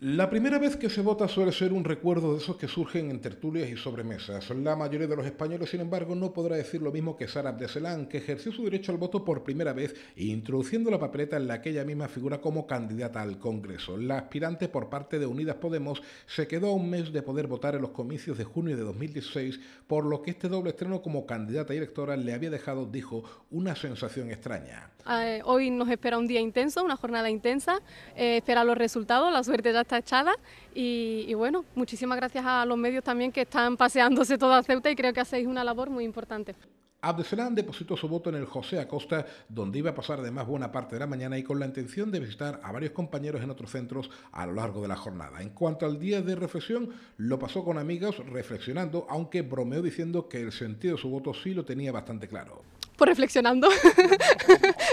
La primera vez que se vota suele ser un recuerdo de esos que surgen en tertulias y sobremesas. La mayoría de los españoles, sin embargo, no podrá decir lo mismo que Sara Abdeselán, que ejerció su derecho al voto por primera vez, introduciendo la papeleta en la que ella misma figura como candidata al Congreso. La aspirante por parte de Unidas Podemos se quedó a un mes de poder votar en los comicios de junio de 2016, por lo que este doble estreno como candidata y electora le había dejado, dijo, una sensación extraña. Ah, eh, hoy nos espera un día intenso, una jornada intensa, eh, los resultados, la suerte echada y, y, bueno, muchísimas gracias a los medios también que están paseándose toda Ceuta y creo que hacéis una labor muy importante. Abdeselán depositó su voto en el José Acosta, donde iba a pasar además buena parte de la mañana y con la intención de visitar a varios compañeros en otros centros a lo largo de la jornada. En cuanto al día de reflexión, lo pasó con amigos reflexionando, aunque bromeó diciendo que el sentido de su voto sí lo tenía bastante claro. Pues reflexionando.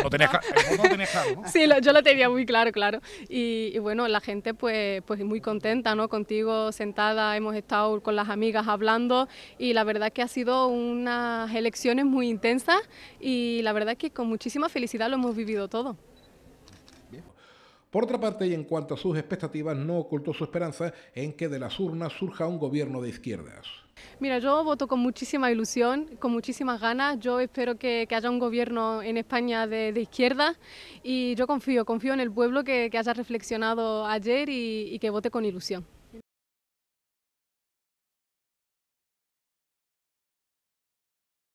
Lo tenías, claro, Sí, yo lo tenía muy claro, claro. Y, bueno, la gente pues, pues muy contenta, ¿no? Contigo sentada, hemos estado con las amigas hablando y la verdad que ha sido unas elecciones muy intensas y la verdad que con muchísima felicidad lo hemos vivido todo. Por otra parte, y en cuanto a sus expectativas, no ocultó su esperanza en que de las urnas surja un gobierno de izquierdas. Mira, yo voto con muchísima ilusión, con muchísimas ganas. Yo espero que, haya un gobierno en España de, izquierda y yo confío, confío en el pueblo que, haya reflexionado ayer y que vote con ilusión.